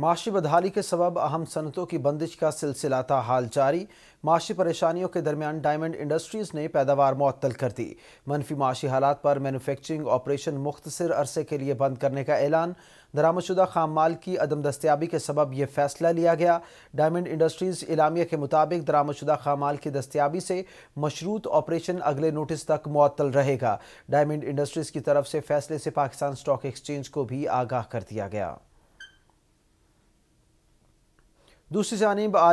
माशी बदहाली के सबब अहम सनतों की बंदिश का था हाल जारी माशी परेशानियों के दरमियान डायमंड इंडस्ट्रीज़ ने पैदावार मअतल कर दी मनफी माशी हालात पर मैनुफेक्चरिंग ऑपरेशन मुख्तर अरसे के लिए बंद करने का ऐलान दरामशुदा खाम माल की अदम दस्तियाबी के सबब यह फैसला लिया गया डायमंड इंडस्ट्रीज़ इलामिया के मुताबिक दरामदशुदा खाम माल की दस्तियाबी से मशरूत ऑपरेशन अगले नोटिस तक मअतल रहेगा डायमंड इंडस्ट्रीज़ की तरफ से फैसले से पाकिस्तान स्टॉक एक्सचेंज को भी आगाह कर दिया गया दूसरी जानब आलमी